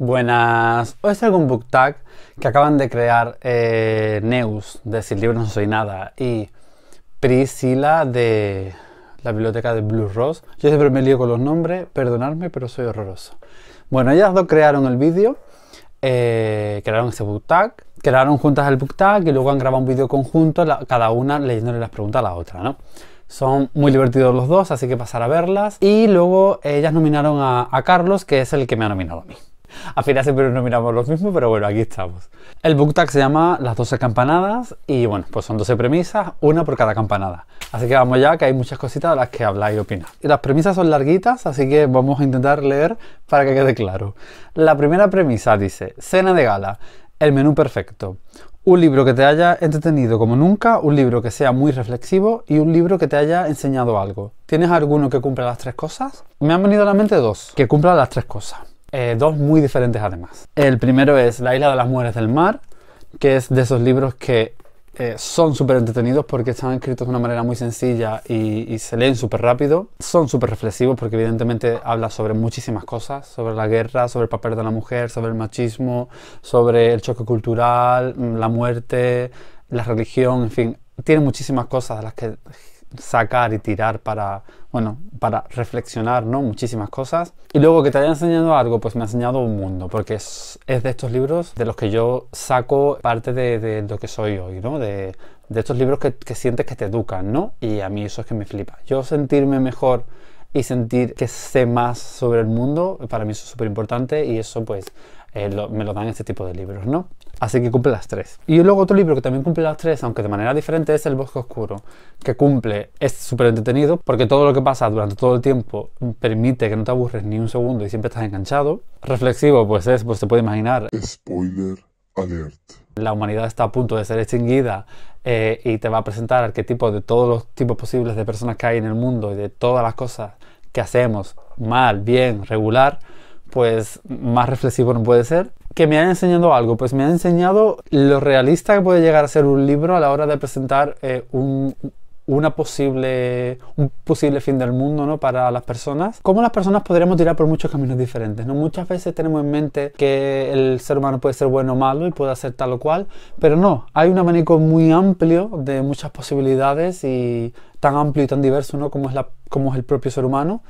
Buenas, hoy traigo un Booktag que acaban de crear eh, Neus de Sin Libro No Soy Nada y Priscila de la biblioteca de Blue Rose. Yo siempre me lío con los nombres, perdonadme, pero soy horroroso. Bueno, ellas dos crearon el vídeo, eh, crearon ese Booktag, crearon juntas el Booktag y luego han grabado un vídeo conjunto, cada una leyéndole las preguntas a la otra, ¿no? Son muy divertidos los dos, así que pasar a verlas. Y luego ellas nominaron a Carlos, que es el que me ha nominado a mí. Al final siempre miramos los mismos, pero bueno, aquí estamos. El book tag se llama Las 12 campanadas y bueno, pues son 12 premisas, una por cada campanada. Así que vamos ya, que hay muchas cositas de las que hablar y opinar. Y las premisas son larguitas, así que vamos a intentar leer para que quede claro. La primera premisa dice, cena de gala, el menú perfecto. Un libro que te haya entretenido como nunca, un libro que sea muy reflexivo y un libro que te haya enseñado algo. ¿Tienes alguno que cumpla las tres cosas? Me han venido a la mente dos, que cumpla las tres cosas. Eh, dos muy diferentes además. El primero es La isla de las mujeres del mar, que es de esos libros que eh, son súper entretenidos porque están escritos de una manera muy sencilla y, y se leen súper rápido. Son súper reflexivos porque evidentemente habla sobre muchísimas cosas, sobre la guerra, sobre el papel de la mujer, sobre el machismo, sobre el choque cultural, mm, la muerte, la religión, en fin, tiene muchísimas cosas de las que sacar y tirar para, bueno, para reflexionar, ¿no? Muchísimas cosas. Y luego que te haya enseñado algo, pues me ha enseñado un mundo, porque es, de estos libros de los que yo saco parte de, de lo que soy hoy, ¿no? De, estos libros que, sientes que te educan, ¿no? Y a mí eso es que me flipa. Yo sentirme mejor y sentir que sé más sobre el mundo, para mí eso es súper importante y eso pues eh, me lo dan este tipo de libros, ¿no? Así que cumple las tres. Y luego otro libro que también cumple las tres, aunque de manera diferente, es El Bosque Oscuro, que cumple, es súper entretenido, porque todo lo que pasa durante todo el tiempo permite que no te aburres ni un segundo y siempre estás enganchado. Reflexivo, pues es, pues se puede imaginar. Spoiler alert. La humanidad está a punto de ser extinguida eh, y te va a presentar arquetipos de todos los tipos posibles de personas que hay en el mundo y de todas las cosas que hacemos, mal, bien, regular pues más reflexivo no puede ser. Que me han enseñado algo, pues me ha enseñado lo realista que puede llegar a ser un libro a la hora de presentar eh, un, una posible, un posible fin del mundo ¿no? para las personas. ¿Cómo las personas podríamos tirar por muchos caminos diferentes? ¿no? Muchas veces tenemos en mente que el ser humano puede ser bueno o malo y puede hacer tal o cual, pero no, hay un abanico muy amplio de muchas posibilidades y tan amplio y tan diverso ¿no? como, es la, como es el propio ser humano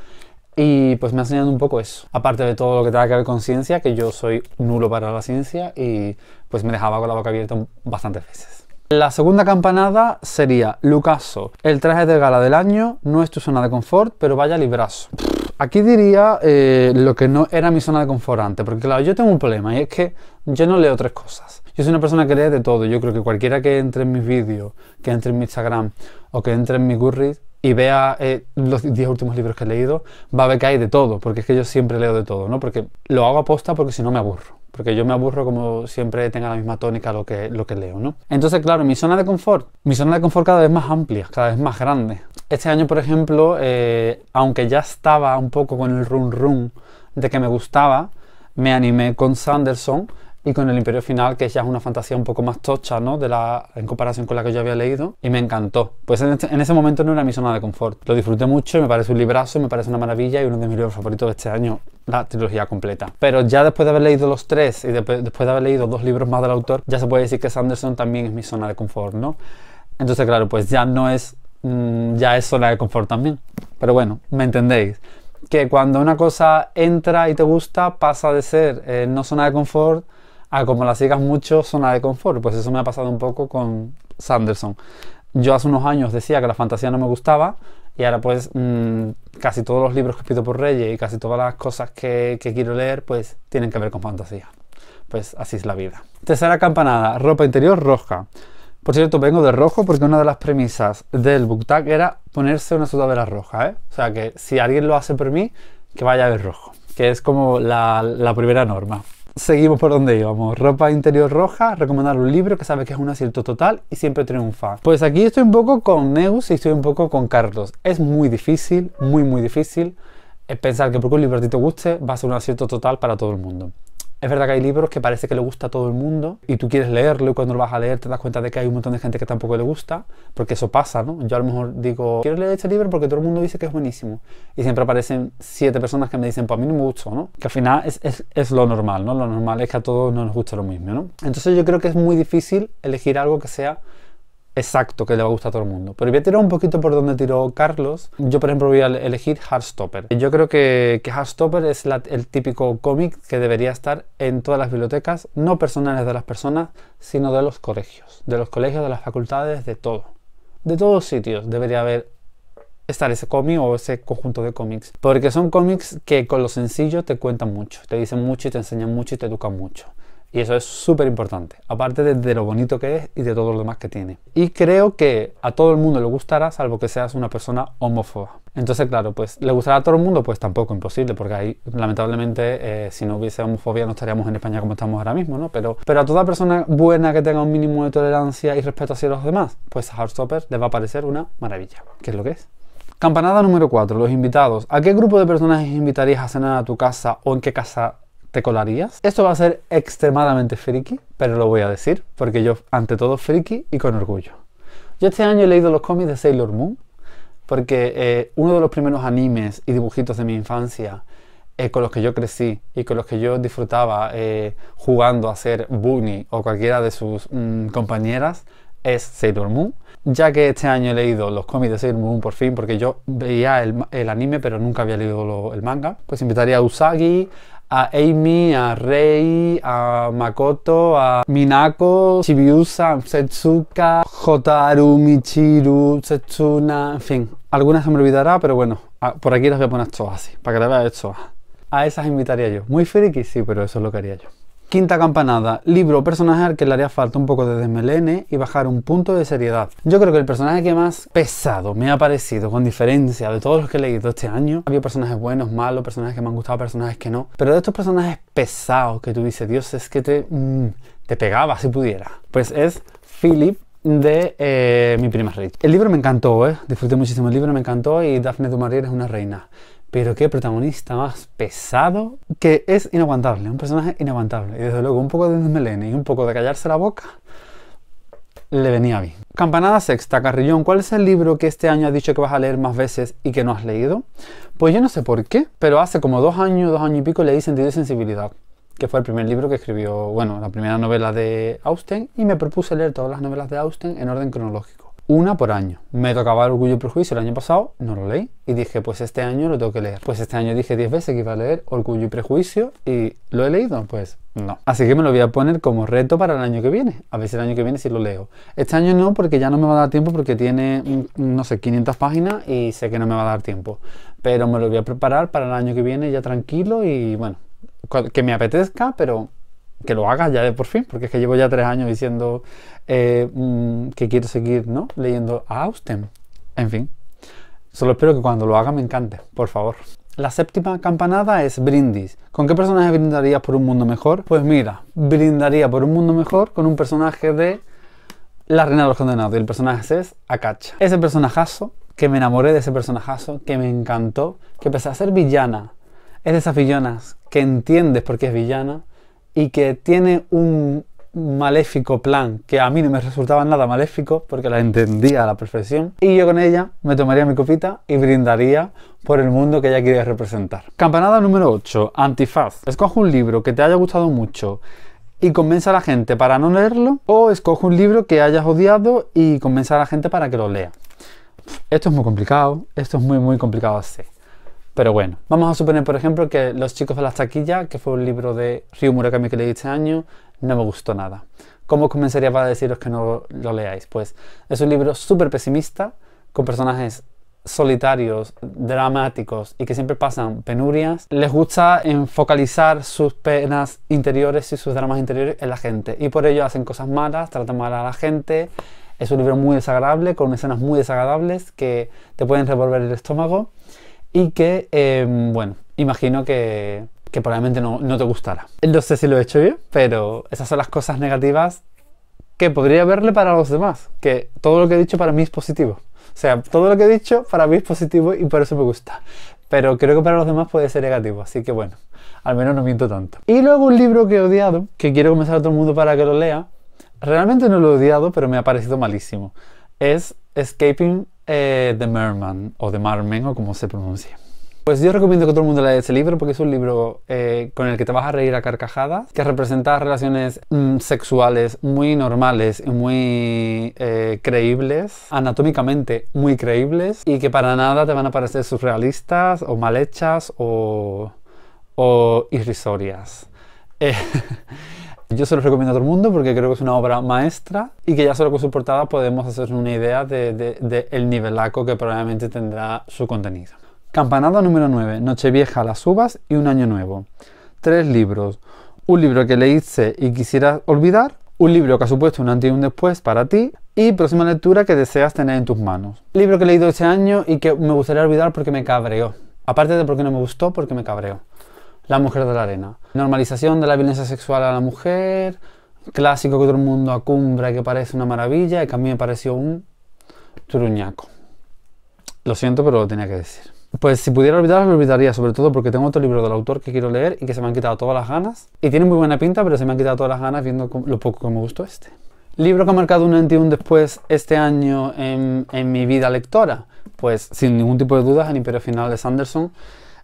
y pues me ha enseñado un poco eso. Aparte de todo lo que tenga que ver con ciencia, que yo soy nulo para la ciencia y pues me dejaba con la boca abierta bastantes veces. La segunda campanada sería Lucaso. El traje de gala del año no es tu zona de confort, pero vaya librazo. Aquí diría eh, lo que no era mi zona de confort antes, porque claro, yo tengo un problema y es que yo no leo tres cosas. Yo soy una persona que lee de todo. Yo creo que cualquiera que entre en mis vídeos, que entre en mi Instagram o que entre en mi Goodreads, y vea eh, los 10 últimos libros que he leído, va a ver que hay de todo, porque es que yo siempre leo de todo, ¿no? Porque lo hago aposta porque si no me aburro porque yo me aburro como siempre tenga la misma tónica lo que, lo que leo, ¿no? Entonces, claro, mi zona de confort, mi zona de confort cada vez más amplia, cada vez más grande. Este año, por ejemplo, eh, aunque ya estaba un poco con el run run de que me gustaba, me animé con Sanderson y con el Imperio Final, que ya es una fantasía un poco más tocha, ¿no? De la, en comparación con la que yo había leído, y me encantó. Pues este, en, ese momento no era mi zona de confort. Lo disfruté mucho, me parece un librazo, me parece una maravilla y uno de mis libros favoritos de este año, la trilogía completa. Pero ya después de haber leído los tres y después de haber leído dos libros más del autor, ya se puede decir que Sanderson también es mi zona de confort, ¿no? Entonces, claro, pues ya no es, mm, ya es zona de confort también. Pero bueno, me entendéis que cuando una cosa entra y te gusta, pasa de ser eh, no zona de confort como la sigas mucho, zona de confort. Pues eso me ha pasado un poco con Sanderson. Yo hace unos años decía que la fantasía no me gustaba y ahora pues mm, casi todos los libros que pido por Reyes y casi todas las cosas que, quiero leer pues tienen que ver con fantasía. Pues así es la vida. Tercera campanada, ropa interior roja. Por cierto, vengo de rojo porque una de las premisas del booktag era ponerse una sudadera roja, ¿eh? O sea que si alguien lo hace por mí, que vaya a ver rojo, que es como la primera norma seguimos por donde íbamos. Ropa interior roja, recomendar un libro que sabe que es un acierto total y siempre triunfa. Pues aquí estoy un poco con Neus y estoy un poco con Carlos. Es muy difícil, muy muy difícil eh, pensar que porque un libro a ti te guste va a ser un acierto total para todo el mundo. Es verdad que hay libros que parece que le gusta a todo el mundo y tú quieres leerlo y cuando lo vas a leer te das cuenta de que hay un montón de gente que tampoco le gusta, porque eso pasa, ¿no? Yo a lo mejor digo, quiero leer este libro porque todo el mundo dice que es buenísimo y siempre aparecen siete personas que me dicen, pues a mí no me gustó, ¿no? Que al final es, es lo normal, ¿no? Lo normal es que a todos no nos guste lo mismo, ¿no? Entonces yo creo que es muy difícil elegir algo que sea exacto que le va a gustar a todo el mundo. Pero voy a tirar un poquito por donde tiró Carlos. Yo, por ejemplo, voy a elegir Heartstopper. Yo creo que, que Heartstopper es el típico cómic que debería estar en todas las bibliotecas, no personales de las personas, sino de los colegios. De los colegios, de las facultades, de todo. De todos sitios debería haber estar ese cómic o ese conjunto de cómics. Porque son cómics que con lo sencillo te cuentan mucho, te dicen mucho y te enseñan mucho y te educan mucho. Y eso es súper importante, aparte de, lo bonito que es y de todo lo demás que tiene. Y creo que a todo el mundo le gustará, salvo que seas una persona homófoba. Entonces, claro, pues le gustará a todo el mundo, pues tampoco imposible, porque ahí lamentablemente eh, si no hubiese homofobia no estaríamos en España como estamos ahora mismo, ¿no? Pero, pero a toda persona buena que tenga un mínimo de tolerancia y respeto hacia los demás, pues a Heartstopper les va a parecer una maravilla, ¿Qué es lo que es. Campanada número 4, los invitados. ¿A qué grupo de personas invitarías a cenar a tu casa o en qué casa ¿Te colarías? Esto va a ser extremadamente friki, pero lo voy a decir, porque yo, ante todo, friki y con orgullo. Yo este año he leído los cómics de Sailor Moon, porque eh, uno de los primeros animes y dibujitos de mi infancia eh, con los que yo crecí y con los que yo disfrutaba eh, jugando a ser Bunny o cualquiera de sus mm, compañeras es Sailor Moon. Ya que este año he leído los cómics de Sailor Moon por fin, porque yo veía el, anime pero nunca había leído el manga, pues invitaría a Usagi, a Amy, a Rei, a Makoto, a Minako, Shibiusa, Setsuka, Hotaru, Michiru, Setsuna, en fin. Algunas se me olvidará, pero bueno, por aquí las voy a poner todas así, para que las veas todas. A esas invitaría yo. Muy friki, sí, pero eso es lo que haría yo. Quinta campanada, libro o personaje al que le haría falta un poco de desmelene y bajar un punto de seriedad. Yo creo que el personaje que más pesado me ha parecido, con diferencia de todos los que he leído este año, había personajes buenos, malos, personajes que me han gustado, personajes que no, pero de estos personajes pesados que tú dices, Dios, es que te, mm, te pegaba si pudiera, pues es Philip de eh, mi prima Rachel. El libro me encantó, ¿eh? disfruté muchísimo el libro, me encantó y Daphne du Maurier es una reina. Pero qué protagonista más pesado, que es inaguantable, un personaje inaguantable. Y desde luego, un poco de desmelene y un poco de callarse la boca, le venía bien. Campanada sexta, Carrillón, ¿cuál es el libro que este año has dicho que vas a leer más veces y que no has leído? Pues yo no sé por qué, pero hace como dos años, dos años y pico leí Sentido y Sensibilidad, que fue el primer libro que escribió, bueno, la primera novela de Austen, y me propuse leer todas las novelas de Austen en orden cronológico una por año. Me tocaba Orgullo y Prejuicio el año pasado, no lo leí, y dije, pues este año lo tengo que leer. Pues este año dije 10 veces que iba a leer Orgullo y Prejuicio, y ¿lo he leído? Pues no. Así que me lo voy a poner como reto para el año que viene, a ver si el año que viene sí lo leo. Este año no, porque ya no me va a dar tiempo, porque tiene, mm, no sé, 500 páginas, y sé que no me va a dar tiempo. Pero me lo voy a preparar para el año que viene ya tranquilo, y bueno, que me apetezca, pero que lo haga ya de por fin, porque es que llevo ya tres años diciendo eh, mm, que quiero seguir ¿no? leyendo a Austen. En fin, solo espero que cuando lo haga me encante, por favor. La séptima campanada es brindis. ¿Con qué personaje brindarías por un mundo mejor? Pues mira, brindaría por un mundo mejor con un personaje de La Reina de los Condenados. Y el personaje es Akacha. Ese personajazo, que me enamoré de ese personajazo, que me encantó, que pese a ser villana, es de esas villanas que entiendes por qué es villana, y que tiene un maléfico plan que a mí no me resultaba nada maléfico porque la entendía a la perfección y yo con ella me tomaría mi copita y brindaría por el mundo que ella quería representar. Campanada número 8, Antifaz. Escoge un libro que te haya gustado mucho y convenza a la gente para no leerlo o escoge un libro que hayas odiado y convenza a la gente para que lo lea. Esto es muy complicado, esto es muy muy complicado así. Pero bueno, vamos a suponer, por ejemplo, que Los chicos de las taquilla, que fue un libro de Ryu Murakami que leí este año, no me gustó nada. ¿Cómo comenzaría para deciros que no lo leáis? Pues es un libro súper pesimista, con personajes solitarios, dramáticos y que siempre pasan penurias, les gusta enfocalizar sus penas interiores y sus dramas interiores en la gente. Y por ello hacen cosas malas, tratan mal a la gente. Es un libro muy desagradable, con escenas muy desagradables que te pueden revolver el estómago y que, em, bueno, imagino que, que probablemente no, no, te gustará. No sé si lo he hecho bien, pero esas son las cosas negativas que podría verle para los demás, que todo lo que he dicho para mí es positivo. O sea, todo lo que he dicho para mí es positivo y por eso me gusta. Pero creo que para los demás puede ser negativo, así que bueno, al menos no miento tanto. Y luego un libro que he odiado, que quiero comenzar a todo el mundo para que lo lea. Realmente no lo he odiado, pero me ha parecido malísimo. Es Escaping eh, The Merman o The Marmen o como se pronuncia. Pues yo recomiendo que todo el mundo lea ese libro porque es un libro eh, con el que te vas a reír a carcajadas, que representa relaciones mm, sexuales muy normales y muy eh, creíbles, anatómicamente muy creíbles, y que para nada te van a parecer surrealistas o mal hechas o, o irrisorias. Eh, yo se los recomiendo a todo el mundo porque creo que es una obra maestra y que ya solo con su portada podemos hacernos una idea del de, de, nivelaco que probablemente tendrá su contenido. Campanada número 9, Nochevieja, las uvas y un año nuevo. Tres libros. Un libro que leíste y quisieras olvidar, un libro que ha supuesto un antes y un después para ti y próxima lectura que deseas tener en tus manos. Libro que he leído este año y que me gustaría olvidar porque me cabreó. Aparte de porque no me gustó, porque me cabreó. La Mujer de la Arena. Normalización de la violencia sexual a la mujer, clásico que todo el mundo acumbra y que parece una maravilla y que a mí me pareció un truñaco. Lo siento, pero lo tenía que decir. Pues si pudiera olvidar, me olvidaría, sobre todo porque tengo otro libro del autor que quiero leer y que se me han quitado todas las ganas. Y tiene muy buena pinta, pero se me han quitado todas las ganas viendo lo poco que me gustó este. Libro que ha marcado un antes después este año en, en mi vida lectora. Pues sin ningún tipo de dudas, El Imperio Final de Sanderson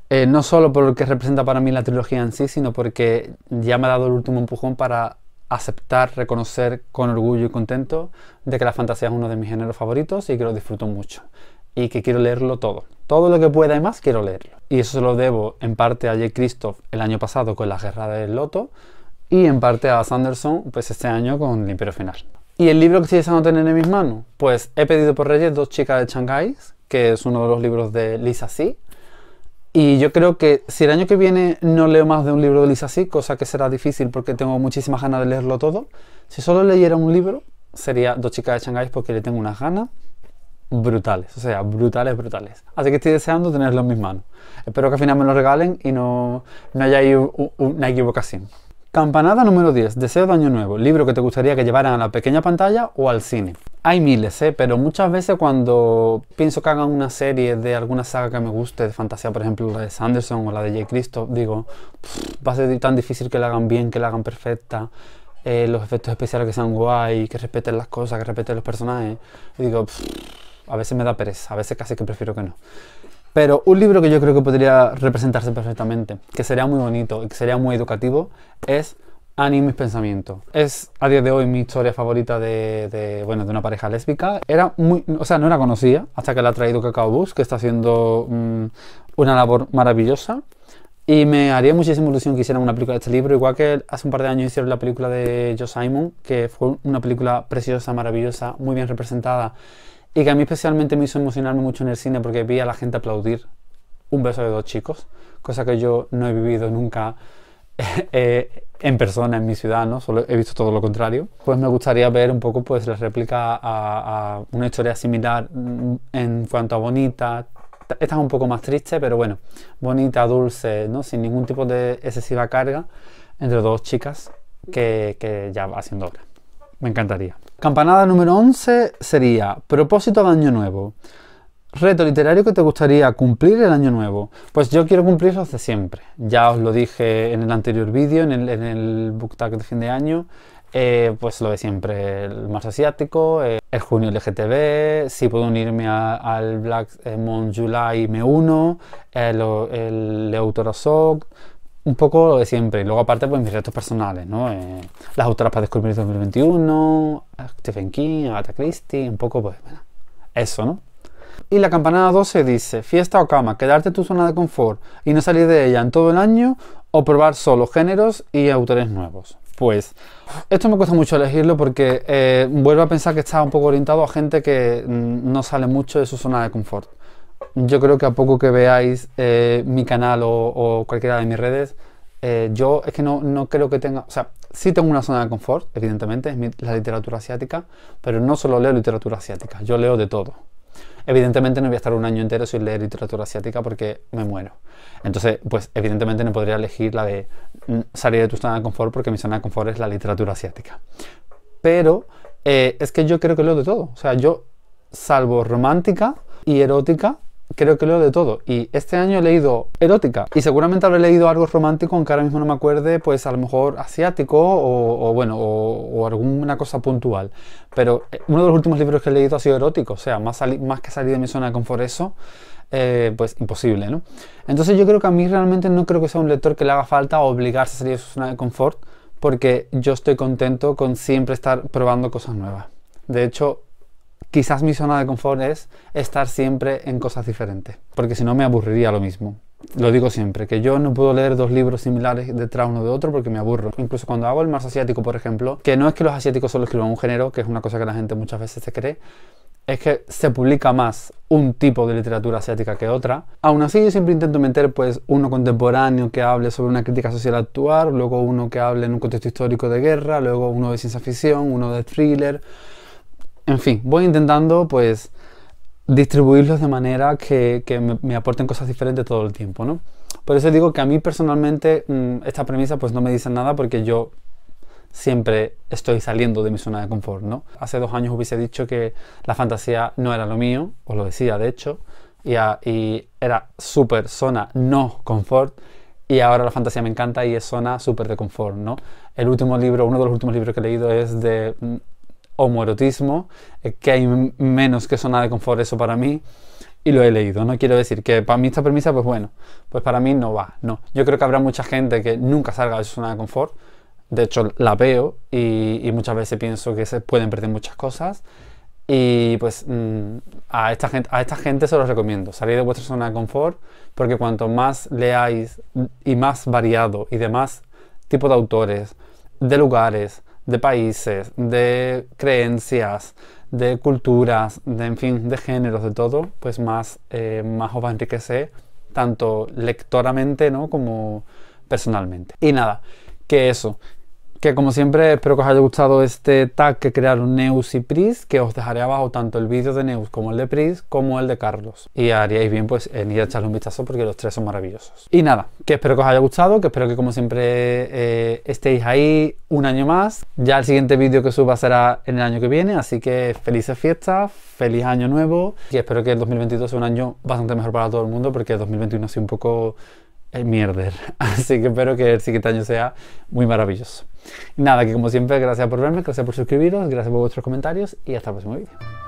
eh, no solo por lo que representa para mí la trilogía en sí, sino porque ya me ha dado el último empujón para aceptar, reconocer con orgullo y contento de que la fantasía es uno de mis géneros favoritos y que lo disfruto mucho. Y que quiero leerlo todo. Todo lo que pueda y más quiero leerlo. Y eso se lo debo en parte a J. Christoph el año pasado con La Guerra del Loto y en parte a Sanderson pues este año con El Imperio Final. ¿Y el libro que estoy deseando tener en mis manos? Pues he pedido por Reyes Dos Chicas de Shanghái, que es uno de los libros de Lisa Si y yo creo que si el año que viene no leo más de un libro de Lisa así, cosa que será difícil porque tengo muchísimas ganas de leerlo todo, si solo leyera un libro sería Dos chicas de Shanghai porque le tengo unas ganas brutales, o sea, brutales, brutales. Así que estoy deseando tenerlo en mis manos. Espero que al final me lo regalen y no, no haya ahí una equivocación. Campanada número 10, Deseo de Año Nuevo, libro que te gustaría que llevaran a la pequeña pantalla o al cine. Hay miles, ¿eh? pero muchas veces cuando pienso que hagan una serie de alguna saga que me guste, de fantasía, por ejemplo la de Sanderson o la de J. Cristo, digo, va a ser tan difícil que la hagan bien, que la hagan perfecta, eh, los efectos especiales que sean guay, que respeten las cosas, que respeten los personajes. digo, a veces me da pereza, a veces casi que prefiero que no. Pero un libro que yo creo que podría representarse perfectamente, que sería muy bonito y que sería muy educativo, es Annie mis pensamientos. Es a día de hoy mi historia favorita de, bueno, de una pareja lésbica. Era muy, o sea, no era conocida hasta que la ha traído Cacao Bus, que está haciendo mm, una labor maravillosa. Y me haría muchísima ilusión que hicieran una película de este libro, igual que hace un par de años hicieron la película de Joe Simon, que fue una película preciosa, maravillosa, muy bien representada, y que a mí especialmente me hizo emocionarme mucho en el cine porque vi a la gente aplaudir un beso de dos chicos, cosa que yo no he vivido nunca Eh, en persona en mi ciudad, ¿no? Solo he visto todo lo contrario. Pues me gustaría ver un poco pues la réplica a, una historia similar mm, en cuanto a bonita. Esta es un poco más triste, pero bueno, bonita, dulce, ¿no? Sin ningún tipo de excesiva carga entre dos chicas que, ya va haciendo obra. Me encantaría. Campanada número 11 sería propósito de año nuevo reto literario que te gustaría cumplir el año nuevo. Pues yo quiero cumplirlo hace siempre. Ya os lo dije en el anterior vídeo, en el, en book tag de fin de año. Eh, pues lo de siempre, el más asiático, eh, el junio LGTB, si puedo unirme al Black eh, Moon July me uno, el, el un poco lo de siempre. Y luego aparte pues mis retos personales, ¿no? las autoras para descubrir 2021, Stephen King, Agatha Christie, un poco pues eso, ¿no? Y la campanada 12 dice, fiesta o cama, quedarte en tu zona de confort y no salir de ella en todo el año o probar solo géneros y autores nuevos. Pues esto me cuesta mucho elegirlo porque eh, vuelvo a pensar que está un poco orientado a gente que mm, no sale mucho de su zona de confort. Yo creo que a poco que veáis eh, mi canal o, cualquiera de mis redes, eh, yo es que no, no creo que tenga, o sea, sí tengo una zona de confort, evidentemente, es la literatura asiática, pero no solo leo literatura asiática, yo leo de todo. Evidentemente no voy a estar un año entero sin leer literatura asiática porque me muero. Entonces, pues evidentemente no podría elegir la de mm, salir de tu zona de confort porque mi zona de confort es la literatura asiática. Pero eh, es que yo creo que lo de todo. O sea, yo, salvo romántica y erótica, creo que leo de todo. Y este año he leído erótica. Y seguramente habré leído algo romántico, aunque ahora mismo no me acuerde, pues a lo mejor asiático o, bueno, o, alguna cosa puntual. Pero eh, uno de los últimos libros que he leído ha sido erótico. O sea, más, más que salir de mi zona de confort eso, eh, pues imposible, ¿no? Entonces yo creo que a mí realmente no creo que sea un lector que le haga falta obligarse a salir de su zona de confort, porque yo estoy contento con siempre estar probando cosas nuevas. De hecho, quizás mi zona de confort es estar siempre en cosas diferentes, porque si no me aburriría lo mismo. Lo digo siempre, que yo no puedo leer dos libros similares detrás uno de otro porque me aburro. Incluso cuando hago el más asiático, por ejemplo, que no es que los asiáticos solo escriban un género, que es una cosa que la gente muchas veces se cree, es que se publica más un tipo de literatura asiática que otra. Aún así, yo siempre intento meter pues uno contemporáneo que hable sobre una crítica social actual, luego uno que hable en un contexto histórico de guerra, luego uno de ciencia ficción, uno de thriller en fin, voy intentando pues distribuirlos de manera que, me, aporten cosas diferentes todo el tiempo, ¿no? Por eso digo que a mí personalmente mm, esta premisa pues no me dice nada porque yo siempre estoy saliendo de mi zona de confort, ¿no? Hace dos años hubiese dicho que la fantasía no era lo mío, os lo decía de hecho, y, y era súper zona no confort, y ahora la fantasía me encanta y es zona súper de confort, ¿no? El último libro, uno de los últimos libros que he leído es de mm, homoerotismo, eh, que hay menos que zona de confort eso para mí, y lo he leído. No quiero decir que para mí esta premisa, pues bueno, pues para mí no va, no. Yo creo que habrá mucha gente que nunca salga de su zona de confort, de hecho la veo y, muchas veces pienso que se pueden perder muchas cosas. Y pues mm, a esta, gente, a esta gente se los recomiendo, salir de vuestra zona de confort, porque cuanto más leáis mm, y más variado y de más tipo de autores, de lugares, de países, de creencias, de culturas, de, en fin, de géneros, de todo, pues más, eh, más os va a enriquecer, tanto lectoramente ¿no? como personalmente. Y nada, que eso, que como siempre espero que os haya gustado este tag que crearon Neus y Pris, que os dejaré abajo tanto el vídeo de Neus como el de Pris, como el de Carlos. Y haríais bien pues en ir a echarle un vistazo porque los tres son maravillosos. Y nada, que espero que os haya gustado, que espero que como siempre eh, estéis ahí un año más. Ya el siguiente vídeo que suba será en el año que viene, así que felices fiestas, feliz año nuevo y espero que el 2022 sea un año bastante mejor para todo el mundo porque el 2021 ha sido un poco el eh, mierder. Así que espero que el siguiente año sea muy maravilloso. Nada, que como siempre, gracias por verme, gracias por suscribiros, gracias por vuestros comentarios y hasta el próximo vídeo.